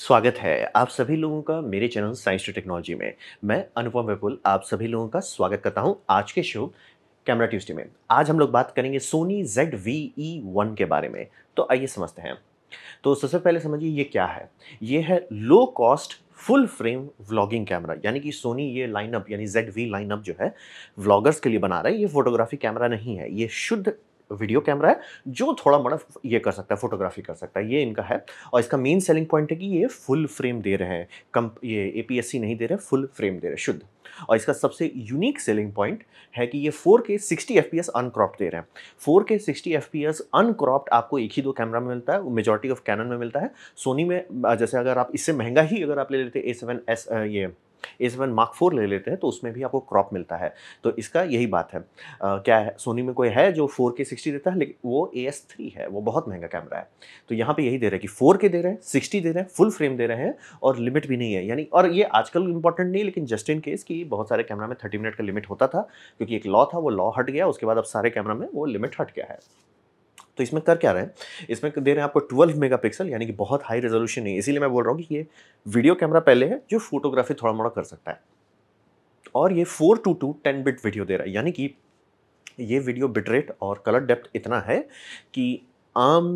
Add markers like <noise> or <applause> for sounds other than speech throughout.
स्वागत है आप सभी लोगों का मेरे चैनल साइंस टू टेक्नोलॉजी में मैं अनुपम विपुल आप सभी लोगों का स्वागत करता हूं आज के शो कैमरा ट्यूसडे में आज हम लोग बात करेंगे Sony Z V E one के बारे में तो आइए समझते हैं तो सबसे पहले समझिए ये क्या है ये है low cost full frame vlogging camera यानी कि सोनी ये लाइनअप यानी जेड वी लाइनअप जो है व्लॉगर्स के लिए बना रहा है ये फोटोग्राफी कैमरा नहीं है ये शुद्ध वीडियो कैमरा है जो थोड़ा मोड़ा ये कर सकता है फोटोग्राफी कर सकता है ये इनका है और इसका मेन सेलिंग पॉइंट है कि ये फुल फ्रेम दे रहे हैं कम ये ए नहीं दे रहे फुल फ्रेम दे रहे हैं शुद्ध और इसका सबसे यूनिक सेलिंग पॉइंट है कि ये 4K 60 FPS अनक्रॉप्ड दे रहे हैं 4K 60 FPS अनक्रॉप्ड आपको एक ही दो कैमरा में मिलता है मेजॉरिटी ऑफ कैनन में मिलता है सोनी में जैसे अगर आप इससे महंगा ही अगर आप ले लेते ए सेवन एस ये एस वन मार्क फोर ले लेते हैं तो उसमें भी आपको क्रॉप मिलता है तो इसका यही बात है आ, क्या है सोनी में कोई है जो फोर के सिक्सटी देता है लेकिन वो ए एस थ्री है वो बहुत महंगा कैमरा है तो यहाँ पे यही दे रहे हैं कि फोर के दे रहे हैं सिक्सटी दे रहे हैं फुल फ्रेम दे रहे हैं और लिमिट भी नहीं है यानी और ये आजकल इंपॉर्टेंट नहीं लेकिन जस्ट इन केस कि बहुत सारे कैमरा में थर्टी मिनट का लिमिट होता था क्योंकि एक लॉ था वो लॉ हट गया उसके बाद अब सारे कैमरा में वो लिमिट हट गया है तो इसमें कर क्या रहे हैं इसमें दे रहे हैं आपको 12 मेगापिक्सल यानी कि बहुत हाई रेजोल्यूशन है इसीलिए मैं बोल रहा हूँ कि ये वीडियो कैमरा पहले है जो फोटोग्राफी थोड़ा मोड़ा कर सकता है और ये four two two ten bit video दे रहा है यानी कि ये वीडियो बिटरेट और कलर डेप्थ इतना है कि आम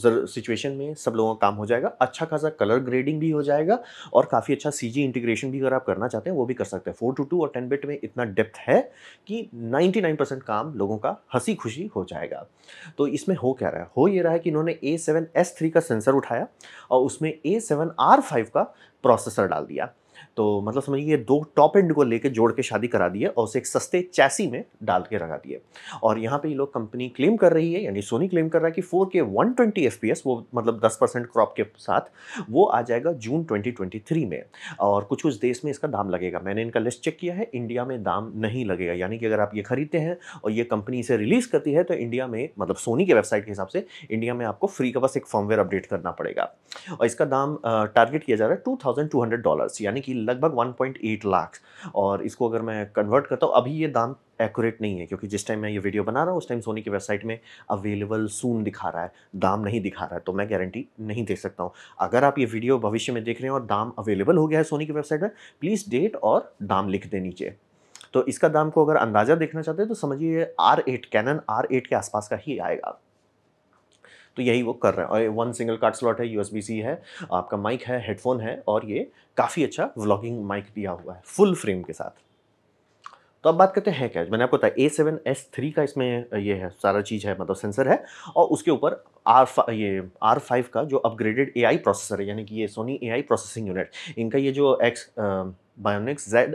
सिचुएशन में सब लोगों का काम हो जाएगा अच्छा खासा कलर ग्रेडिंग भी हो जाएगा और काफ़ी अच्छा सी इंटीग्रेशन भी अगर आप करना चाहते हैं वो भी कर सकते हैं फोर टू टू और टेन बिट में इतना डेप्थ है कि 99 परसेंट काम लोगों का हंसी खुशी हो जाएगा तो इसमें हो क्या रहा है हो ये रहा है कि इन्होंने ए सेवन एस थ्री का सेंसर उठाया और उसमें ए सेवन आर फाइव का प्रोसेसर डाल दिया तो मतलब समझिए दो टॉप एंड को लेके जोड़ के शादी करा दी है और उसे एक सस्ते चैसी में डाल के रखा दिए और यहाँ पे ये लोग कंपनी क्लेम कर रही है यानी सोनी क्लेम कर रहा है कि four K one twenty F P S वो मतलब दस परसेंट क्रॉप के साथ वो आ जाएगा जून ट्वेंटी ट्वेंटी थ्री में और कुछ कुछ देश में इसका दाम लगेगा मैंने इनका लिस्ट चेक किया है इंडिया में दाम नहीं लगेगा यानी कि अगर आप ये खरीदते हैं और ये कंपनी इसे रिलीज़ करती है तो इंडिया में मतलब सोनी के वेबसाइट के हिसाब से इंडिया में आपको फ्री का बस एक फॉर्मवेयर अपडेट करना पड़ेगा और इसका दाम टारगेट किया जा रहा है two thousand two hundred dollar यानी कि लगभग 1.8 लाख और इसको अगर मैं कन्वर्ट करता हूँ अभी ये दाम एक्यूरेट नहीं है क्योंकि जिस टाइम मैं ये वीडियो बना रहा हूँ उस टाइम सोनी की वेबसाइट में अवेलेबल सून दिखा रहा है दाम नहीं दिखा रहा है तो मैं गारंटी नहीं दे सकता हूँ अगर आप ये वीडियो भविष्य में देख रहे हैं और दाम अवेलेबल हो गया है सोनी की वेबसाइट में प्लीज़ डेट और दाम लिख दें नीचे तो इसका दाम को अगर अंदाज़ा देखना चाहते हैं तो समझिए R eight Canon R eight के आसपास का ही आएगा तो यही वो कर रहे हैं और वन सिंगल कार्ड स्लॉट है यू सी है आपका माइक है हेडफोन है और ये काफ़ी अच्छा व्लॉगिंग माइक दिया हुआ है फुल फ्रेम के साथ तो अब बात करते हैं कैच मैंने आपको बताया ए सेवन एस थ्री का इसमें ये है सारा चीज़ है मतलब सेंसर है और उसके ऊपर आर ये आर फाइव का जो अपग्रेडेड ए आई प्रोसेसर है यानी कि ये Sony A I processing unit इनका ये जो एक्स बायोनिक्स जेड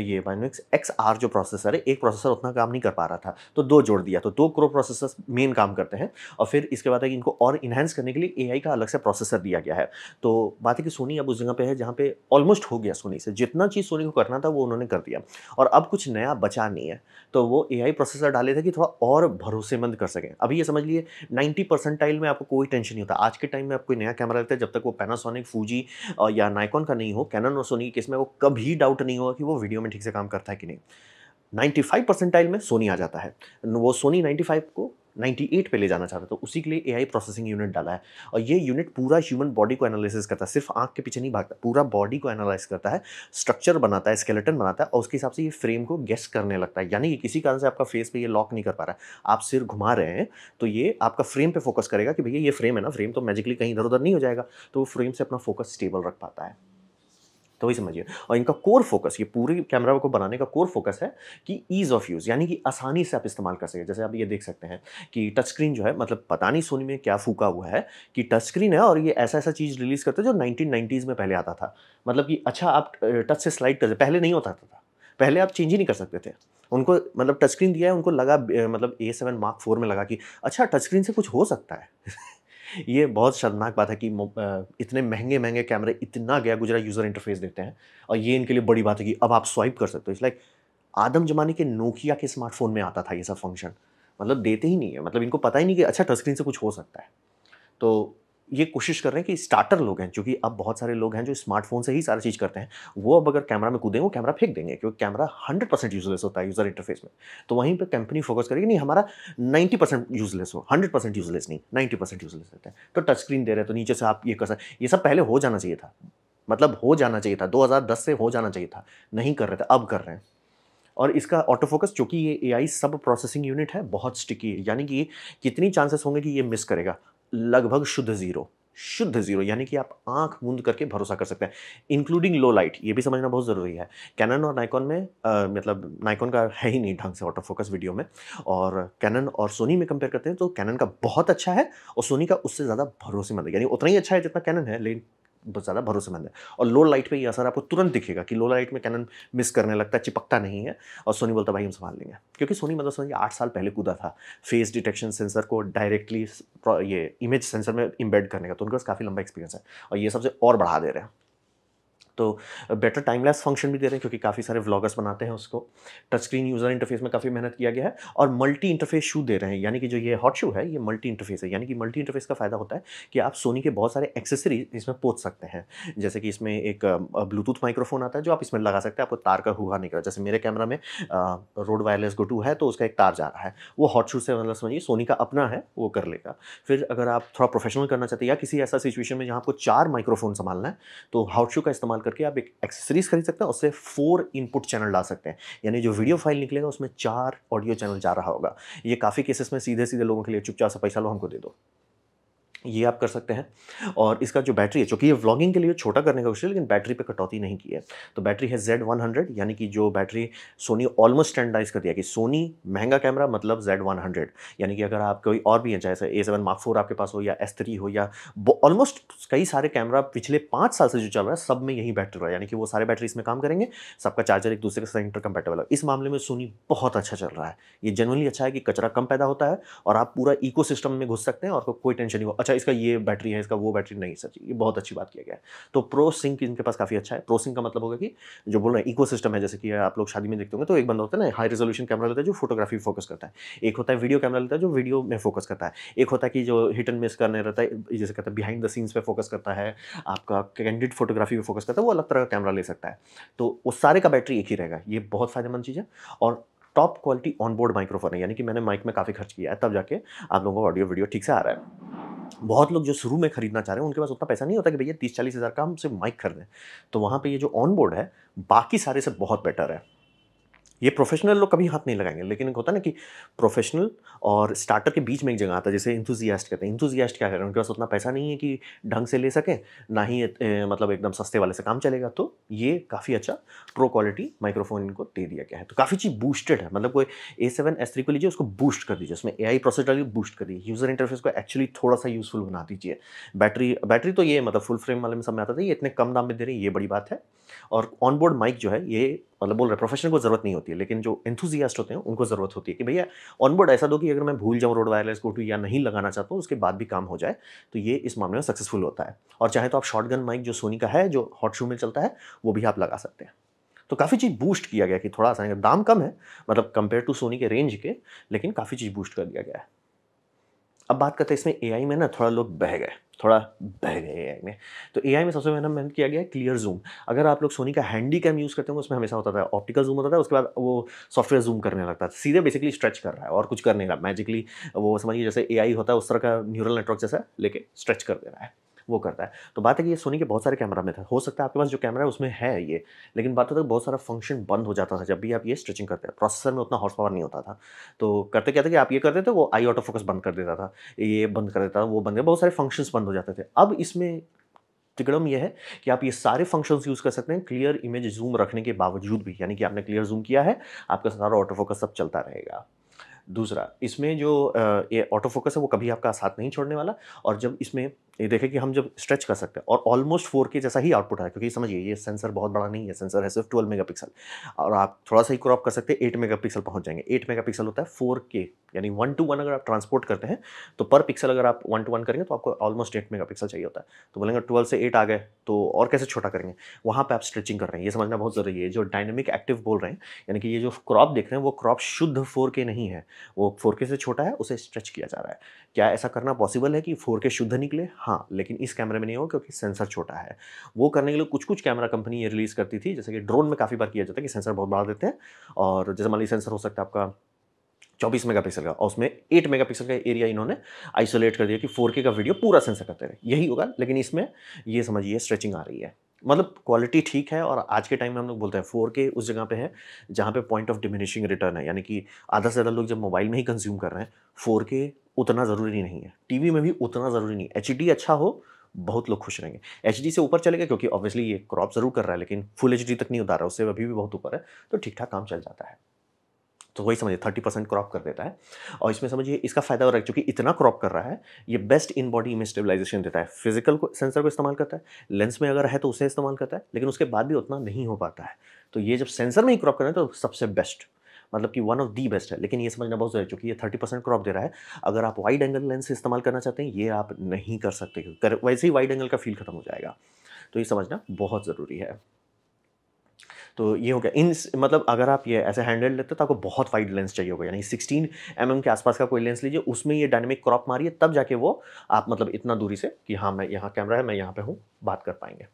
ये बायोनिक्स एक्स आर जो प्रोसेसर है एक प्रोसेसर उतना काम नहीं कर पा रहा था तो दो जोड़ दिया तो दो क्रो प्रोसेसर मेन काम करते हैं और फिर इसके बाद है कि इनको और इन्हेंस करने के लिए ए का अलग से प्रोसेसर दिया गया है तो बात है कि सोनी अब उस जगह पर है जहाँ पे ऑलमोस्ट हो गया सोनी से जितना चीज़ सोनी को करना था वो उन्होंने कर दिया और अब कुछ नया बचा नहीं है तो वो ए प्रोसेसर डाले थे कि थोड़ा और भरोसेमंद कर सकें अभी ये समझ लीजिए नाइन्टी परसेंटाइल में आपको कोई टेंशन नहीं होता आज के टाइम में आप कोई नया कैमरा लेते हैं जब तक वो पैनासोनिक फूजी या नाइकॉन का नहीं हो कैनन और सोनी के किस में वो कभी डाउट नहीं होगा कि वो वीडियो में में ठीक से काम करता है कि नहीं 95 परसेंटाइल में सोनी आ जाता है वो सोनी 95 को 98 पे ले जाना चाहता है तो उसी के लिए एआई प्रोसेसिंग यूनिट डाला है और ये यूनिट पूरा ह्यूमन बॉडी को एनालिसिस करता है सिर्फ आंख के पीछे नहीं भागता पूरा बॉडी को एनालाइज करता है स्ट्रक्चर बनाता है स्केलेटन बनाता है और उसके हिसाब से ये फ्रेम को गेस करने लगता है यानी कि किसी कारण से आपका फेस पर यह लॉक नहीं कर पा रहा है आप सिर घुमा रहे हैं तो ये आपका फ्रेम पर फोकस करेगा कि भैया ये फ्रेम है ना फ्रेम तो मैजिकली कहीं इधर उधर नहीं हो जाएगा तो वो फ्रेम से अपना फोकस स्टेबल रख पाता है तो वही समझिए और इनका कोर फोकस ये पूरी कैमरा को बनाने का कोर फोकस है कि ईज़ ऑफ यूज़ यानी कि आसानी से आप इस्तेमाल कर सकें जैसे आप ये देख सकते हैं कि टच स्क्रीन जो है मतलब पता नहीं सोनी में क्या फूका हुआ है कि टच स्क्रीन है और ये ऐसा ऐसा चीज़ रिलीज़ करते जो नाइनटीन में पहले आता था मतलब कि अच्छा आप टच से स्लाइड करते पहले नहीं होता था पहले आप चेंज ही नहीं कर सकते थे उनको मतलब टच स्क्रीन दिया है उनको लगा मतलब ए सेवन मार्क फोर में लगा कि अच्छा टच स्क्रीन से कुछ हो सकता है ये बहुत शर्मनाक बात है कि इतने महंगे महंगे कैमरे इतना गया गुजरा यूज़र इंटरफेस देते हैं और ये इनके लिए बड़ी बात है कि अब आप स्वाइप कर सकते हो इस लाइक आदम जमाने के नोकिया के स्मार्टफोन में आता था ये सब फंक्शन मतलब देते ही नहीं है मतलब इनको पता ही नहीं कि अच्छा टच स्क्रीन से कुछ हो सकता है तो ये कोशिश कर रहे हैं कि स्टार्टर लोग हैं क्योंकि अब बहुत सारे लोग हैं जो स्मार्टफोन से ही सारा चीज़ करते हैं वो अब अगर कैमरा में कूदेंगे वो कैमरा फेंक देंगे क्योंकि कैमरा हंड्रेड परसेंट यूजलेस होता है यूज़र इंटरफेस में तो वहीं पर कंपनी फोकस करेगी नहीं हमारा नाइन्टी परसेंट यूजलेस हो हंड्रेड परसेंट यूजलेस नहीं नाइन्टी परसेंट यूजलेस रहता है तो टच स्क्रीन दे रहे हैं तो नीचे से आप ये कर सकते ये सब पहले हो जाना चाहिए था मतलब हो जाना चाहिए था 2010 से हो जाना चाहिए था नहीं कर रहे थे अब कर रहे हैं और इसका ऑटो फोकस चूँकि ये ए सब प्रोसेसिंग यूनिट है बहुत स्टिकी है यानी कि कितनी चांसेस होंगे कि ये मिस करेगा लगभग शुद्ध ज़ीरो शुद्ध जीरो यानी कि आप आंख मूंद करके भरोसा कर सकते हैं इंक्लूडिंग लो लाइट ये भी समझना बहुत ज़रूरी है कैनन और नाइकॉन में आ, मतलब नाइकॉन का है ही नहीं ढंग से ऑटो फोकस वीडियो में और कैनन और सोनी में कंपेयर करते हैं तो कैनन का बहुत अच्छा है और सोनी का उससे ज़्यादा भरोसेमंद है यानी उतना ही अच्छा है जितना कैनन है लेकिन बहुत ज़्यादा भरोसेमंद है और लो लाइट पे ये असर आपको तुरंत दिखेगा कि लो लाइट में कैनन मिस करने लगता है चिपकता नहीं है और सोनी बोलता भाई हम संभाल लेंगे क्योंकि सोनी मतलब सोनी आठ साल पहले कूदा था फेस डिटेक्शन सेंसर को डायरेक्टली ये इमेज सेंसर में इम्बेड करने का तो उनके पास काफ़ी लंबा एक्सपीरियंस है और ये सबसे और बढ़ा दे रहे हैं तो बेटर टाइम फंक्शन भी दे रहे हैं क्योंकि काफ़ी सारे व्लॉगर्स बनाते हैं उसको टच स्क्रीन यूज़र इंटरफेस में काफ़ी मेहनत किया गया है और मल्टी इंटरफेस शू दे रहे हैं यानी कि जो ये हॉट शू है ये मल्टी इंटरफेस है यानी कि मल्टी इंटरफेस का फ़ायदा होता है कि आप सोनी के बहुत सारे एक्सेसरीज इसमें पोच सकते हैं जैसे कि इसमें एक ब्लूटूथ माइक्रोफोन आता है जो आप इसमें लगा सकते हैं आपको तार का हुआ नहीं करा जैसे मेरे कैमरा में रोड वायरलेस गो टू है तो उसका एक तार जा रहा है वो हॉट शू से मतलब समझिए सोनी का अपना है वो कर लेगा फिर अगर आप थोड़ा प्रोफेशनल करना चाहते हैं या किसी ऐसा सिचुएशन में जहाँ आपको चार माइक्रोफोन संभालना है तो हॉट शू का इस्तेमाल करके आप एक एक्सेसरीज खरीद सकते हैं उससे फोर इनपुट चैनल डाल सकते हैं यानी जो वीडियो फाइल निकलेगा उसमें चार ऑडियो चैनल जा रहा होगा ये काफ़ी केसेस में सीधे सीधे लोगों के लिए चुपचाप से पैसा लो हमको दे दो ये आप कर सकते हैं और इसका जो बैटरी है चूँकि ये व्लॉगिंग के लिए छोटा करने का कोशिश है लेकिन बैटरी पे कटौती नहीं की है तो बैटरी है जेड वन हंड्रेड यानी कि जो बैटरी सोनी ऑलमोस्ट स्टैंडर्डाइज कर दिया कि सोनी महंगा कैमरा मतलब जेड वन हंड्रेड यानी कि अगर आप कोई और भी हैं जैसे ए सेवन मार्क फोर आपके पास हो या एस थ्री हो या ऑलमोस्ट कई सारे कैमरा पिछले पाँच साल से जो चल रहा है सब में यही बैटरी रहा है यानी कि वो सारे बैटरी इसमें काम करेंगे सबका चार्जर एक दूसरे के साथ इंटर कंपेटेबल है इस मामले में सोनी बहुत अच्छा चल रहा है ये जनरली अच्छा है कि कचरा कम पैदा होता है और आप पूरा इको में घुस सकते हैं और कोई टेंशन नहीं हो अच्छा इसका ये बैटरी है इसका वो बैटरी नहीं सर ये बहुत अच्छी बात किया गया है तो प्रो सिंक इनके पास काफ़ी अच्छा है प्रो सिंक का मतलब होगा कि जो बोल रहे हैं इको सिस्टम है जैसे कि आप लोग शादी में देखते होंगे तो एक बंदा होता है ना हाई रेजोल्यूशन कैमरा लेता है जो फोटोग्राफी फोकस करता है एक होता है वीडियो कैमरा लेता है जो वीडियो में फोकस करता है एक होता है कि जो हिट एंड मिस करने रहता है जैसे कहता है बिहाइंड द सीन्स पर फोकस करता है आपका कैंडिड फोटोग्राफी पर फोकस करता है वो अलग तरह का कैमरा ले सकता है तो उस सारे का बैटरी एक ही रहेगा ये बहुत फ़ायदेमंद चीज़ है और टॉप क्वालिटी ऑनबोर्ड माइक्रोफोन है यानी कि मैंने माइक में काफ़ी खर्च किया है तब जाके आप लोगों को ऑडियो वीडियो ठीक से आ रहा है बहुत लोग जो शुरू में खरीदना चाह रहे हैं उनके पास उतना पैसा नहीं होता कि भैया तीस चालीस हज़ार का हम सिर्फ माइक खरीदें तो वहाँ पे ये जो ऑन बोर्ड है बाकी सारे से बहुत बेटर है ये प्रोफेशनल लोग कभी हाथ नहीं लगाएंगे लेकिन होता है ना कि प्रोफेशनल और स्टार्टर के बीच में एक जगह आता है जैसे इंथुजियास्ट कहते हैं इंथुजियास्ट क्या करें उनके पास उतना पैसा नहीं है कि ढंग से ले सकें ना ही ए, मतलब एकदम सस्ते वाले से काम चलेगा तो ये काफ़ी अच्छा प्रो क्वालिटी माइक्रोफोन इनको दे दिया गया है तो काफ़ी चीज़ बूस्टेड है मतलब कोई ए सेवन एस थ्री को लीजिए उसको बूस्ट कर दीजिए उसमें ए आई प्रोसेसर बूस्ट कर दीजिए यूज़र इंटरफेस को एक्चुअली थोड़ा सा यूजफुल बना दीजिए बैटरी बैटरी तो ये मतलब फुल फ्रेम वाले में समय आता था ये इतने कम दाम में दे रहे हैं ये बड़ी बात है और ऑनबोर्ड माइक जो है ये मतलब बोल रहे प्रोफेशनल को जरूरत नहीं होती है लेकिन जो एंथुजियास्ट होते हैं उनको जरूरत होती है कि भैया ऑनबोर्ड ऐसा दो कि अगर मैं भूल जाऊँ रोड वायरलेस को या नहीं लगाना चाहता हूँ उसके बाद भी काम हो जाए तो ये इस मामले में सक्सेसफुल होता है और चाहे तो आप शॉर्ट गन माइक जो सोनी का है जो हॉट शू में चलता है वो भी आप लगा सकते हैं तो काफ़ी चीज़ बूस्ट किया गया कि थोड़ा सा दाम कम है मतलब कंपेयर टू सोनी के रेंज के लेकिन काफ़ी चीज़ बूस्ट कर दिया गया है अब बात करते हैं इसमें एआई में ना थोड़ा लोग बह गए थोड़ा बह गए एआई में तो एआई में सबसे पहले मेहनत किया गया है क्लियर जूम अगर आप लोग सोनी का हैंडी कैम यूज़ करते हो उसमें हमेशा होता था ऑप्टिकल जूम होता था उसके बाद वो सॉफ्टवेयर जूम करने लगता था सीधे बेसिकली स्ट्रेच कर रहा है और कुछ करने का मैजिकली वो समझिए जैसे ए होता है उस तरह का न्यूरल नेटवर्क जैसा लेके स्ट्रेच कर दे रहा है वो करता है तो बात है कि ये सोनी के बहुत सारे कैमरा में था हो सकता है आपके पास जो कैमरा है उसमें है ये लेकिन बात होता है बहुत सारा फंक्शन बंद हो जाता था जब भी आप ये स्ट्रेचिंग करते हैं प्रोसेसर में उतना हॉर्स पावर नहीं होता था तो करते क्या था कि आप ये करते थे वो आई ऑटो फोकस बंद कर देता था ये बंद कर देता था वो बंद बहुत सारे फंक्शंस बंद हो जाते थे अब इसमें टिकड़म यह है कि आप ये सारे फंक्शंस यूज़ कर सकते हैं क्लियर इमेज जूम रखने के बावजूद भी यानी कि आपने क्लियर जूम किया है आपका सारा ऑटो फोकस सब चलता रहेगा दूसरा इसमें जो ये ऑटो फोकस है वो कभी आपका साथ नहीं छोड़ने वाला और जब इसमें ये देखें कि हम जब स्ट्रेच कर सकते हैं और ऑलमोस्ट फोर के जैसा ही आउटपुट है क्योंकि समझिए ये सेंसर बहुत बड़ा नहीं है सेंसर है सिर्फ ट्वेल्व पिक्सल और आप थोड़ा सा ही क्रॉप कर सकते हैं एट पिक्सल पहुँच जाएंगे एट पिक्सल होता है फोर के यानी वन टू वन अगर आप ट्रांसपोर्ट करते हैं तो पर पिक्सल अगर आप वन टू वन करेंगे तो आपको ऑलमोस्ट एट मेगा पिक्सल चाहिए होता है तो बोलेंगे ट्वेल्व से एट आ गए तो और कैसे छोटा करेंगे वहाँ पर आप स्ट्रेचिंग कर रहे हैं ये समझना बहुत ज़रूरी है जो डायनेमिक एक्टिव बोल रहे हैं यानी कि ये जो क्रॉप देख रहे हैं वो क्रॉप शुद्ध फोर नहीं है वो फोर से छोटा है उसे स्ट्रेच किया जा रहा है क्या ऐसा करना पॉसिबल है कि फोर शुद्ध निकले हाँ लेकिन इस कैमरे में नहीं होगा क्योंकि सेंसर छोटा है वो करने के लिए कुछ कुछ कैमरा कंपनी ये रिलीज़ करती थी जैसे कि ड्रोन में काफ़ी बार किया जाता है कि सेंसर बहुत बढ़ा देते हैं और जैसे मान सेंसर हो सकता है आपका चौबीस मेगापिक्सल का और उसमें एट मेगापिक्सल का एरिया इन्होंने आइसोलेट कर दिया कि फोर का वीडियो पूरा सेंसर करते रहे यही होगा लेकिन इसमें ये समझिए स्ट्रेचिंग आ रही है मतलब क्वालिटी ठीक है और आज के टाइम में हम लोग बोलते हैं फोर के उस जगह पे है जहाँ पे पॉइंट ऑफ डिमिनिशिंग रिटर्न है यानी कि आधा से ज़्यादा लोग जब मोबाइल में ही कंज्यूम कर रहे हैं फोर के उतना ज़रूरी नहीं है टीवी में भी उतना ज़रूरी नहीं है एच अच्छा हो बहुत लोग खुश रहेंगे एच से ऊपर चलेगा क्योंकि ऑब्वियसली ये क्रॉप ज़रूर कर रहा है लेकिन फुल एच तक नहीं उतार रहा उससे अभी भी बहुत ऊपर है तो ठीक ठाक काम चल जाता है तो वही समझिए थर्टी परसेंट क्रॉप कर देता है और इसमें समझिए इसका फायदा हो रहा है क्योंकि इतना क्रॉप कर रहा है ये best in body image stabilisation देता है फिजिकल को सेंसर को इस्तेमाल करता है लेंस में अगर है तो उसे इस्तेमाल करता है लेकिन उसके बाद भी उतना नहीं हो पाता है तो ये जब सेंसर में ही क्रॉप कर रहे हैं तो सबसे बेस्ट मतलब कि वन ऑफ दी बेस्ट है लेकिन ये समझना बहुत जरूरी है क्योंकि ये थर्टी परसेंट क्रॉप दे रहा है अगर आप वाइड एंगल लेंस इस्तेमाल करना चाहते हैं ये आप नहीं कर सकते वैसे ही वाइड एंगल का फील खत्म हो जाएगा तो ये समझना बहुत ज़रूरी है तो ये हो गया इन मतलब अगर आप ये ऐसे हैंडल लेते तो आपको बहुत वाइड लेंस चाहिए होगा यानी सिक्सटीन एम के आसपास का कोई लेंस लीजिए उसमें ये डायनेमिक क्रॉप मारिए तब जाके वो आप मतलब इतना दूरी से कि हाँ मैं यहाँ कैमरा है मैं यहाँ पर हूँ बात कर पाएंगे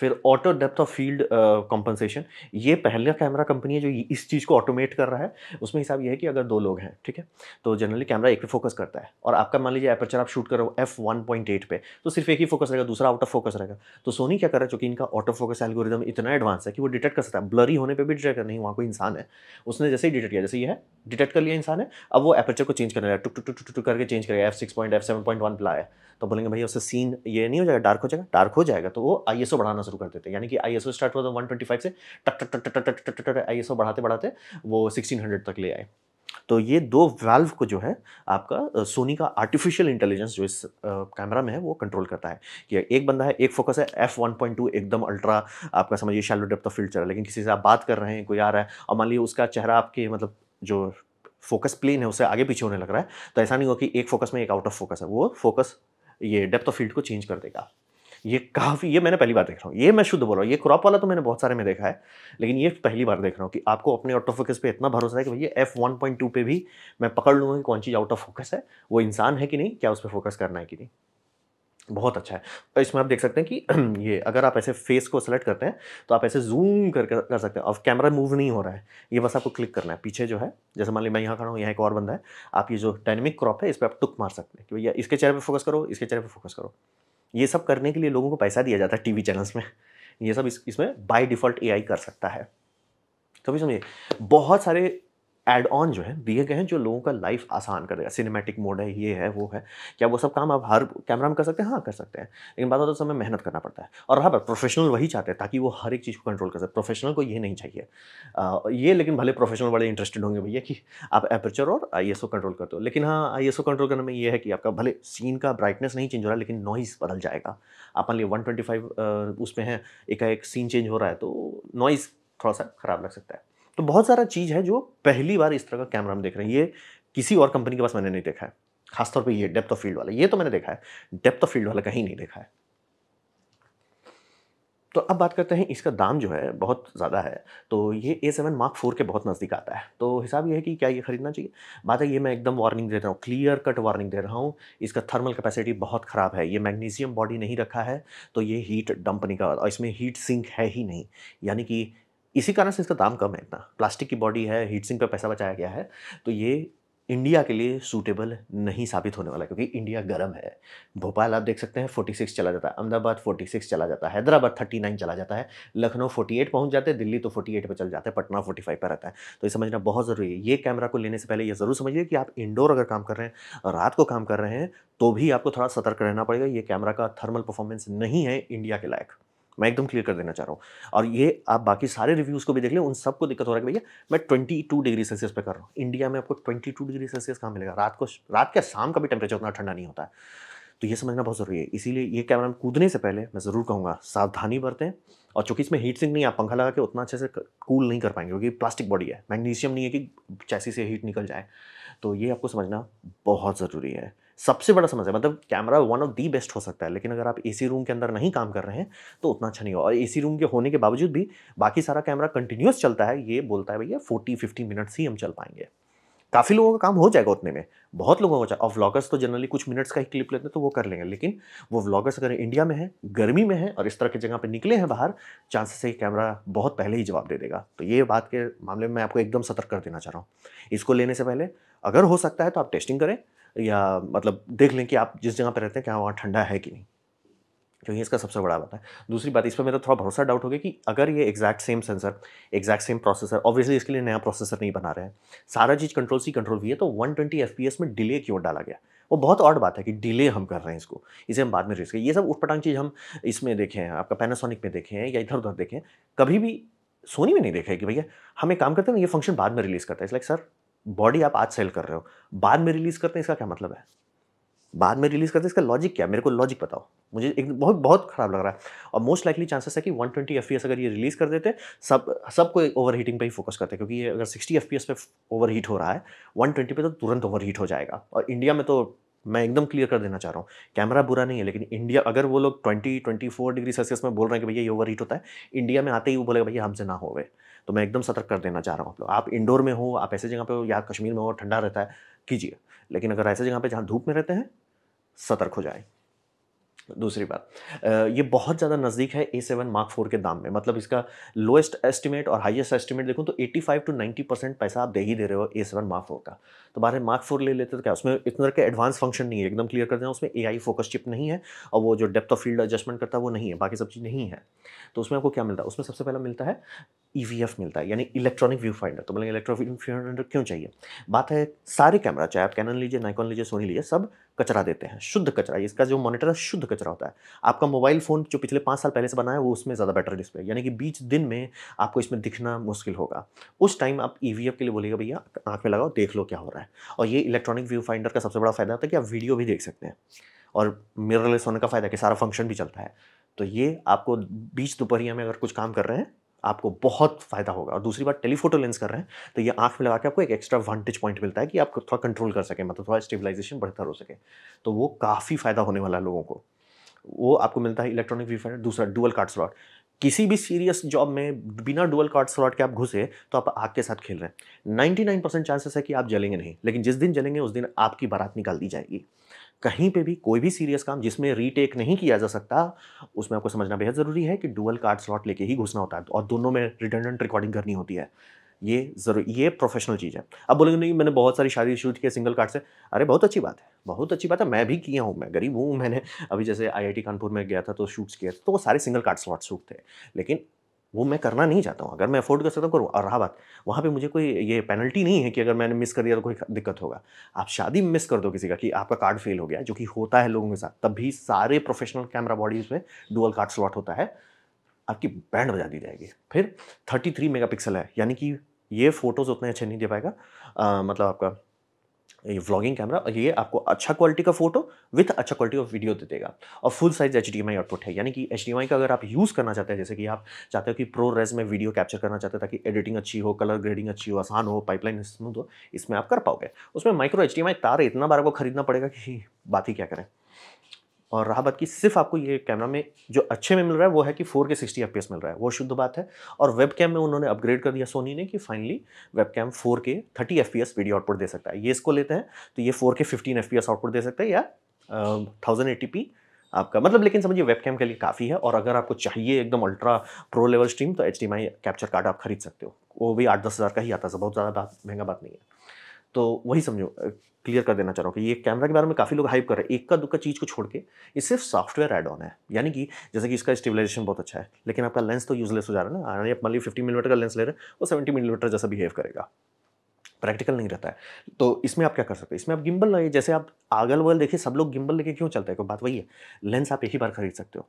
फिर auto depth of field compensation ये पहला कैमरा कंपनी है जो इस चीज़ को ऑटोमेट कर रहा है उसमें हिसाब ये है कि अगर दो लोग हैं ठीक है तो जनरली कैमरा एक पे फोकस करता है और आपका मान लीजिए एपर्चर आप शूट करो एफ वन पॉइंट एट पे तो सिर्फ एक ही फोकस रहेगा दूसरा आउट ऑफ फोकस रहेगा तो सोनी क्या कर रहा है चूंकि इनका ऑटो फोकस एल्गोरिदम इतना एडवांस है कि वो डिटेक्ट कर सकता है ब्लरी होने पर भी डिटेक्ट कर नहीं वहाँ कोई इंसान है उसने जैसे ही डिटेक्ट किया जैसे ये है डिटेक्ट कर लिया इंसान है अब वो एपर्चर को चेंज करने लगा टुक टुक टुक टुक करके चेंज करेगा F six point F seven point one पे लाया तो बोलेंगे भैया उससे सीन ये नहीं हो जाएगा डार्क हो जाएगा डार्क हो जाएगा तो वो आई एस बढ़ाना बढ़ाना शुरू कर देते हैं यानी कि आई स्टार्ट हुआ था वन से टक टक टक टक टक टक आई बढ़ाते बढ़ाते वो सिक्सटीन तक ले आए तो ये दो वाल्व को जो है आपका सोनी का आर्टिफिशियल इंटेलिजेंस जो इस कैमरा में है वो कंट्रोल करता है कि एक बंदा है एक फोकस है एफ वन पॉइंट टू एकदम अल्ट्रा आपका समझिए शैलो डेप्थ ऑफ फील्ड चल रहा है लेकिन किसी से आप बात कर रहे हैं कोई आ रहा है और मान लीजिए उसका चेहरा आपके मतलब जो फोकस प्लेन है उससे आगे पीछे होने लग रहा है तो ऐसा नहीं होगा कि एक फोकस में एक आउट ऑफ फोकस है वो फोकस ये डेप्थ ऑफ फील्ड को चेंज कर देगा ये काफ़ी ये मैंने पहली बार देख रहा हूँ ये मैं शुद्ध बोल रहा हूँ ये क्रॉप वाला तो मैंने बहुत सारे में देखा है लेकिन ये पहली बार देख रहा हूँ कि आपको अपने आउट ऑफ फोकस पे इतना भरोसा है कि भैया एफ वन पॉइंट टू पे भी मैं पकड़ लूँगा कि कौन चीज़ आउट ऑफ फोकस है वो इंसान है कि नहीं क्या उस पर फोकस करना है कि नहीं बहुत अच्छा है तो इसमें आप देख सकते हैं कि <clears throat> ये अगर आप ऐसे फेस को सेलेक्ट करते हैं तो आप ऐसे जूम कर कर सकते हैं और कैमरा मूव नहीं हो रहा है ये बस आपको क्लिक करना है पीछे जो है जैसे मान ली मैं यहाँ खड़ा हूँ यहाँ एक और बंदा है आप ये जो डायनेमिक क्रॉप है इस पर आप टुक मार सकते हैं कि भैया इसके चेहरे पर फोकस करो इसके चेहरे पर फोकस करो ये सब करने के लिए लोगों को पैसा दिया जाता है टीवी चैनल्स में ये सब इस इसमें बाय डिफ़ॉल्ट एआई कर सकता है कभी तो समझिए बहुत सारे एड ऑन जो है दिए गए हैं जो लोगों का लाइफ आसान कर देगा सिनेमेटिक मोड है ये है वो है क्या वो सब काम आप हर कैमरा में कर सकते हैं हाँ कर सकते हैं लेकिन बात होता है समय मेहनत करना पड़ता है और हाँ प्रोफेशनल वही चाहते हैं ताकि वो हर एक चीज़ को कंट्रोल कर सकते प्रोफेशनल को ये नहीं चाहिए आ, ये लेकिन भले प्रोफेशनल बड़े इंटरेस्टेड होंगे भैया कि आप एपरेचर और आई एस ओ कंट्रोल करते हो लेकिन हाँ आई एस ओ कंट्रोल करने में ये है कि आपका भले सीन का ब्राइटनेस नहीं चेंज हो रहा है लेकिन नॉइज़ बदल जाएगा आप मान ली वन उसमें है एक सीन चेंज हो रहा है तो नॉइज़ थोड़ा सा ख़राब लग सकता है तो बहुत सारा चीज़ है जो पहली बार इस तरह का कैमरा हम देख रहे हैं ये किसी और कंपनी के पास मैंने नहीं देखा है खासतौर पर ये डेप्थ ऑफ फील्ड वाला ये तो मैंने देखा है डेप्थ ऑफ फील्ड वाला कहीं नहीं देखा है तो अब बात करते हैं इसका दाम जो है बहुत ज़्यादा है तो ये ए सेवन मार्क फोर के बहुत नज़दीक आता है तो हिसाब ये है कि क्या ये ख़रीदना चाहिए बात है ये मैं एकदम वार्निंग दे रहा हूँ क्लियर कट वार्निंग दे रहा हूँ इसका थर्मल कैपेसिटी बहुत ख़राब है ये मैग्नीशियम बॉडी नहीं रखा है तो ये हीट डंप नहीं कर और इसमें हीट सिंक है ही नहीं यानी कि इसी कारण से इसका दाम कम है इतना प्लास्टिक की बॉडी है हीट सिंह पर पैसा बचाया गया है तो ये इंडिया के लिए सूटेबल नहीं साबित होने वाला क्योंकि इंडिया गर्म है भोपाल आप देख सकते हैं 46 चला जाता है अहमदाबाद 46 चला जाता है हैदराबाद 39 चला जाता है लखनऊ 48 पहुंच जाते हैं दिल्ली तो 48 पर चल जाता है पटना 45 पर रहता है तो ये समझना बहुत ज़रूरी है ये कैमरा को लेने से पहले ये ज़रूर समझिए कि आप इंडोर अगर काम कर रहे हैं रात को काम कर रहे हैं तो भी आपको थोड़ा सतर्क रहना पड़ेगा ये कैमरा का थर्मल परफॉर्मेंस नहीं है इंडिया के लायक मैं एकदम क्लियर कर देना चाह रहा हूँ और ये आप बाकी सारे रिव्यूज़ को भी देख लें उन सबको दिक्कत हो रहा है भैया मैं 22 डिग्री सेल्सियस पे कर रहा हूँ इंडिया में आपको 22 डिग्री सेल्सियस कहाँ मिलेगा रात को रात के शाम का भी टेम्परेचर उतना ठंडा नहीं होता है तो ये समझना बहुत ज़रूरी है इसीलिए ये कैमरा में कूदने से पहले मैं ज़रूर कहूँगा सावधानी बरतें और चूँकि इसमें हीट सिंक नहीं आप पंखा लगा के उतना अच्छे से कूल नहीं कर पाएंगे क्योंकि प्लास्टिक बॉडी है मैग्नीशियम नहीं है कि चैसी से हीट निकल जाए तो ये आपको समझना बहुत ज़रूरी है सबसे बड़ा समस्या मतलब camera one of the best हो सकता है लेकिन अगर आप एसी रूम के अंदर नहीं काम कर रहे हैं तो उतना अच्छा नहीं हो और एसी रूम के होने के बावजूद भी बाकी सारा कैमरा कंटिन्यूस चलता है ये बोलता है भैया फोर्टी फिफ्टी मिनट्स ही हम चल पाएंगे काफ़ी लोगों का काम हो जाएगा उतने में बहुत लोगों का और व्लॉगर्स तो जनरली कुछ मिनट्स का ही क्लिप लेते हैं तो वो कर लेंगे लेकिन वो व्लॉगर्स अगर इंडिया में है गर्मी में है और इस तरह की जगह पर निकले हैं बाहर चांसेस है कैमरा बहुत पहले ही जवाब दे देगा तो ये बात के मामले में मैं आपको एकदम सतर्क कर देना चाह रहा हूँ इसको लेने से पहले अगर हो सकता है तो आप टेस्टिंग करें या मतलब देख लें कि आप जिस जगह पर रहते हैं क्या वहाँ ठंडा है कि नहीं क्योंकि तो इसका सबसे बड़ा बात है दूसरी बात इस पर मेरा थोड़ा भरोसा डाउट हो गया कि अगर ये exact same sensor exact same processor obviously इसके लिए नया प्रोसेसर नहीं बना रहे हैं सारा चीज़ कंट्रोल सी कंट्रोल भी है तो 120 ट्वेंटी में डिले क्यों डाला गया वो बहुत और बात है कि डिले हम कर रहे हैं इसको इसे हम बाद में रिस्क ये सब उठपटांग चीज़ हम इसमें देखें हैं आपका पैनासोनिक में देखें हैं या इधर उधर देखें कभी भी सोनी में नहीं देखा है कि भैया हम एक काम करते हैं ये फंक्शन बाद में रिलीज़ करता है इस लाइक सर बॉडी आप आज सेल कर रहे हो बाद में रिलीज़ करते हैं इसका क्या मतलब है बाद में रिलीज़ करते हैं इसका लॉजिक क्या मेरे को लॉजिक बताओ मुझे एक बहुत बहुत ख़राब लग रहा है और मोस्ट लाइकली चांसेस है कि 120 ट्वेंटी अगर ये रिलीज़ कर देते सब सबको ओवर हीटिंग पर ही फोकस करते क्योंकि ये अगर 60 एफ पे ओवर हीट हो रहा है 120 पे तो तुरंत ओवर हीट हो जाएगा और इंडिया में तो मैं एकदम क्लियर कर देना चाह रहा हूँ कैमरा बुरा नहीं है लेकिन इंडिया अगर वो लोग ट्वेंटी ट्वेंटी डिग्री सेल्सियस में बोल रहे हैं कि भैया ये ओवर हीट होता है इंडिया में आते ही वो बोलेगा भैया हमसे ना होवे तो मैं एकदम सतर्क कर देना चाह रहा हूँ आप लोग आप इंडोर में हो आप ऐसे जगह पे हो या कश्मीर में हो ठंडा रहता है कीजिए लेकिन अगर ऐसे जगह पे जहाँ धूप में रहते हैं सतर्क हो जाए दूसरी बात ये बहुत ज़्यादा नज़दीक है ए सेवन मार्क फोर के दाम में मतलब इसका लोएस्ट एस्टिमेट और हाईएस्ट एस्टिमेट देखूँ तो 85 टू नाइन्टी परसेंट पैसा आप दे ही दे रहे हो ए सेवन मार्क फोर का तो बारह मार्क फोर ले लेते तो क्या उसमें इतना के एडवांस फंक्शन नहीं है एकदम क्लियर कर देना उसमें ए आई फोकस चिप नहीं है और वो जो डेप्थ ऑफ फील्ड एडजस्टमेंट करता है वो नहीं है बाकी सब चीज़ नहीं है तो उसमें आपको क्या मिलता है उसमें सबसे पहला मिलता है ई वी एफ मिलता है यानी इलेक्ट्रॉनिक व्यू फाइंडर तो मतलब इलेक्ट्रॉनिक व्यू फाइंडर क्यों चाहिए बात है सारे कैमरा चाहे आप कैनन लीजिए नाइकॉन लीजिए सोनी लीजिए सब कचरा देते हैं शुद्ध कचरा इसका जो मॉनिटर है शुद्ध कचरा होता है आपका मोबाइल फ़ोन जो पिछले पाँच साल पहले से बना है वो उसमें ज़्यादा बेटर डिस्प्ले यानी कि बीच दिन में आपको इसमें दिखना मुश्किल होगा उस टाइम आप ई e के लिए बोलेगा भैया आँख में लगाओ देख लो क्या हो रहा है और ये इलेक्ट्रॉनिक व्यू फाइंडर का सबसे बड़ा फ़ायदा होता है कि आप वीडियो भी देख सकते हैं और मिररलेस होने का फ़ायदा है कि सारा फंक्शन भी चलता है तो ये आपको बीच दोपहरिया में अगर कुछ काम कर रहे हैं आपको बहुत फ़ायदा होगा और दूसरी बात टेलीफोटो लेंस कर रहे हैं तो ये आंख में लगा के आपको एक एक्स्ट्रा वांटेज पॉइंट मिलता है कि आप थोड़ा कंट्रोल कर सकें मतलब थोड़ा स्टेबलाइजेशन बेहतर हो सके तो वो काफ़ी फ़ायदा होने वाला है लोगों को वो आपको मिलता है इलेक्ट्रॉनिक वीफायर दूसरा डुअल कार्ड स्लॉट किसी भी सीरियस जॉब में बिना डुअल कार्ड स्लॉट के आप घुसे तो आप आग के साथ खेल रहे हैं नाइन परसेंट चांसेस है कि आप जलेंगे नहीं लेकिन जिस दिन जलेंगे उस दिन आपकी बारात निकाल दी जाएगी कहीं पे भी कोई भी सीरियस काम जिसमें रीटेक नहीं किया जा सकता उसमें आपको समझना बेहद ज़रूरी है कि डुअल कार्ड स्लॉट लेके ही घुसना होता है और दोनों में रिटर्डेंट रिकॉर्डिंग करनी होती है ये जरूरी ये प्रोफेशनल चीज़ है अब बोलेंगे नहीं मैंने बहुत सारी शादी शूट किया सिंगल कार्ड से अरे बहुत अच्छी बात है बहुत अच्छी बात है मैं भी किया हूँ मैं गरीब हूँ मैंने अभी जैसे आईआईटी कानपुर में गया था तो शूट्स किए तो वो सारे सिंगल कार्ड स्लॉट शूट थे लेकिन वो मैं करना नहीं चाहता हूँ अगर मैं अफोर्ड कर सकता हूँ करूँ और रहा बात वहाँ पे मुझे कोई ये पेनल्टी नहीं है कि अगर मैंने मिस कर दिया तो कोई दिक्कत होगा आप शादी मिस कर दो किसी का कि आपका कार्ड फेल हो गया जो कि होता है लोगों के साथ तब भी सारे प्रोफेशनल कैमरा बॉडीज में डुअल कार्ड स्लॉट होता है आपकी बैंड बजा दी जाएगी फिर थर्टी थ्री है यानी कि ये फोटोज़ उतने अच्छे नहीं दे पाएगा आ, मतलब आपका ये व्लॉगिंग कैमरा ये आपको अच्छा क्वालिटी का फोटो विथ अच्छा क्वालिटी ऑफ वीडियो दे देगा और full size H D output है यानी कि एच डी का अगर आप यूज़ करना चाहते हैं जैसे कि आप चाहते हो कि प्रो रेज में वीडियो कैप्चर करना चाहते हैं ताकि एडिटिंग अच्छी हो कलर ग्रेडिंग अच्छी हो आसान हो पाइपलाइन स्मूथ हो इसमें आप कर पाओगे उसमें माइक्रो एच तार इतना बार आपको खरीदना पड़ेगा कि बात ही क्या करें और रहा बात की सिर्फ आपको ये कैमरा में जो अच्छे में मिल रहा है वो है कि फोर के सिक्सटी एफ मिल रहा है वो शुद्ध बात है और वेब कैम में उन्होंने अपग्रेड कर दिया सोनी ने कि finally webcam four K thirty F video output दे सकता है ये इसको लेते हैं तो ये फोर के फिफ्टीन एफ आउटपुट दे सकता है या थाउजेंड एटी पी आपका मतलब लेकिन समझिए वेबकैम के लिए काफ़ी है और अगर आपको चाहिए एकदम अल्ट्रा प्रो लेवल स्ट्रीम तो एच कैप्चर कार्ड आप खरीद सकते हो वो भी आठ दस हज़ार का ही आता है बहुत ज़्यादा महंगा बात नहीं है तो वही समझो क्लियर कर देना चाह रहा हूँ कि ये कैमरा के बारे में काफ़ी लोग हाइप कर रहे हैं एक का दुक्का चीज़ को छोड़ के ये सिर्फ सॉफ्टवेयर एड ऑन है यानी कि जैसे कि इसका स्टेबलाइजेशन बहुत अच्छा है लेकिन आपका लेंस तो यूजलेस हो जा रहा है ना आप मान ली फिफ्टी मिलीमीटर का लेंस ले रहे हैं वो सेवेंटी मिलीमीटर जैसा बिहेव करेगा प्रैक्टिकल नहीं रहता है तो इसमें आप क्या कर सकते हैं इसमें आप गिम्बल लगाइए जैसे आप आगल वगल देखिए सब लोग गिम्बल लेके क्यों चलते हैं कोई बात वही है लेंस आप एक ही बार खरीद सकते हो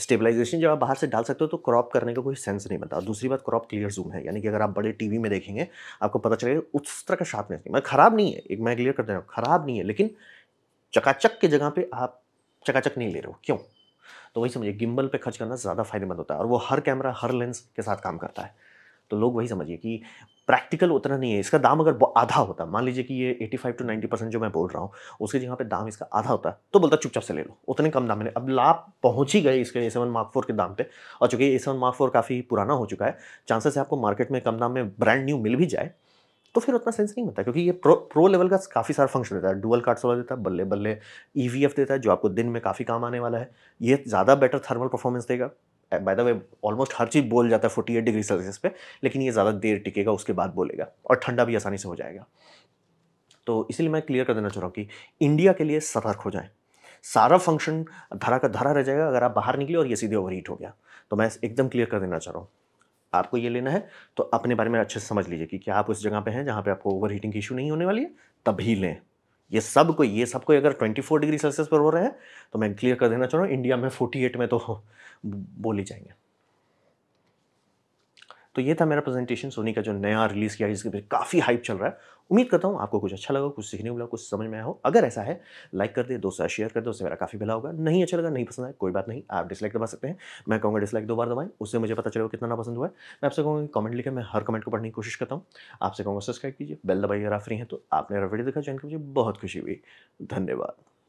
स्टेबलाइजेशन जब आप बाहर से डाल सकते हो तो क्रॉप करने का कोई सेंस नहीं बनता दूसरी बात क्रॉप क्लियर जूम है यानी कि अगर आप बड़े टीवी में देखेंगे आपको पता चलेगा उस तरह का शार्पनेस नहीं मैं मतलब खराब नहीं है एक मैं क्लियर कर दे रहा हूँ खराब नहीं है लेकिन चकाचक की जगह पर आप चकाचक नहीं ले रहे हो क्यों तो वही समझिए गिम्बल पे खर्च करना ज़्यादा फायदेमंद होता है और वो हर कैमरा हर लेंस के साथ काम करता है तो लोग वही समझिए कि प्रैक्टिकल उतना नहीं है इसका दाम अगर आधा होता मान लीजिए कि ये 85 टू 90 परसेंट जो मैं बोल रहा हूँ उसके जगह पे दाम इसका आधा होता तो बोलता चुपचाप से ले लो उतने कम दाम में अब लाभ पहुँच ही गए इसके ए सेवन मार्क फोर के दाम पे और चूंकि ए सेवन मार्क फोर काफ़ी पुराना हो चुका है चांसेस है आपको मार्केट में कम दाम में ब्रांड न्यू मिल भी जाए तो फिर उतना सेंस नहीं होता क्योंकि ये प्रो प्रो लेवल का काफ़ी सारा फंक्शन देता है डुअल कार्ड सोलर देता है बल्ले बल्ले e ई देता है जो आपको दिन में काफ़ी काम आने वाला है ये ज़्यादा बेटर थर्मल परफॉर्मेंस देगा बाय द वे ऑलमोस्ट हर चीज़ बोल जाता है फोर्टी एट डिग्री सेल्सियस पे लेकिन ये ज़्यादा देर टिकेगा उसके बाद बोलेगा और ठंडा भी आसानी से हो जाएगा तो इसलिए मैं क्लियर कर देना चाह रहा हूँ कि इंडिया के लिए सतर्क हो जाएँ सारा फंक्शन धरा का धरा रह जाएगा अगर आप बाहर निकले और ये सीधे ओवर हीट हो गया तो मैं एकदम क्लियर कर देना चाह रहा हूँ आपको ये लेना है तो अपने बारे में अच्छे से समझ लीजिए कि क्या आप उस जगह पे हैं जहाँ पे आपको ओवर हीटिंग की इशू नहीं होने वाली है तभी लें ये सब को ये सब कोई अगर 24 डिग्री सेल्सियस पर हो रहे हैं तो मैं क्लियर कर देना चाह रहा हूँ इंडिया में 48 में तो बोली जाएंगे तो ये था मेरा प्रेजेंटेशन सोनी का जो नया रिलीज़ किया जिसके पे काफ़ी हाइप चल रहा है उम्मीद करता हूँ आपको कुछ अच्छा लगा कुछ सीखने को मिला कुछ समझ में आया हो अगर ऐसा है लाइक कर दे दोस्तों शेयर कर दो उससे मेरा काफ़ी भला होगा नहीं अच्छा लगा नहीं पसंद आया कोई बात नहीं आप डिसलाइक दबा सकते हैं मैं कहूँगा डिसलाइक दो बार दबाएं उससे मुझे पता चलेगा कितना ना पसंद हुआ है मैं आपसे कहूँगा कमेंट लिखे मैं हर कमेंट को पढ़ने की कोशिश करता हूँ आपसे कहूँगा सब्सक्राइब कीजिए बेल दबाइए अगर आप फ्री हैं तो आपने मेरा वीडियो देखा जानकर मुझे बहुत खुशी हुई धन्यवाद